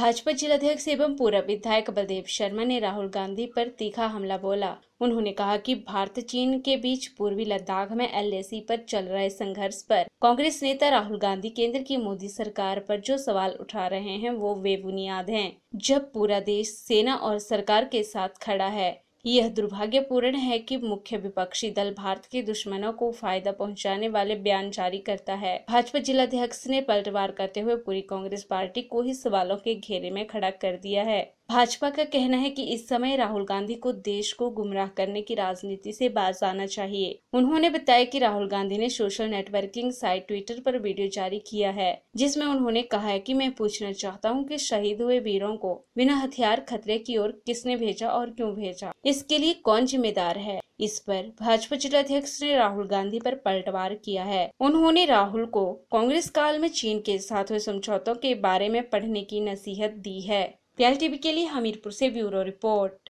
भाजपा जिलाध्यक्ष एवं पूर्व विधायक बलदेव शर्मा ने राहुल गांधी पर तीखा हमला बोला उन्होंने कहा कि भारत चीन के बीच पूर्वी लद्दाख में एलएसी पर चल रहे संघर्ष पर कांग्रेस नेता राहुल गांधी केंद्र की मोदी सरकार पर जो सवाल उठा रहे हैं वो बेबुनियाद हैं जब पूरा देश सेना और सरकार के साथ खड़ा है यह दुर्भाग्यपूर्ण है कि मुख्य विपक्षी दल भारत के दुश्मनों को फायदा पहुंचाने वाले बयान जारी करता है भाजपा जिलाध्यक्ष ने पलटवार करते हुए पूरी कांग्रेस पार्टी को ही सवालों के घेरे में खड़ा कर दिया है भाजपा का कहना है कि इस समय राहुल गांधी को देश को गुमराह करने की राजनीति से बाज आना चाहिए उन्होंने बताया कि राहुल गांधी ने सोशल नेटवर्किंग साइट ट्विटर पर वीडियो जारी किया है जिसमें उन्होंने कहा है कि मैं पूछना चाहता हूं कि शहीद हुए वीरों को बिना हथियार खतरे की ओर किसने भेजा और क्यों भेजा इसके लिए कौन जिम्मेदार है इस पर भाजपा अध्यक्ष ने राहुल गांधी पर पलटवार किया है उन्होंने राहुल को कांग्रेस काल में चीन के साथ हुए समझौतों के बारे में पढ़ने की नसीहत दी है टीवी के लिए हमीरपुर से ब्यूरो रिपोर्ट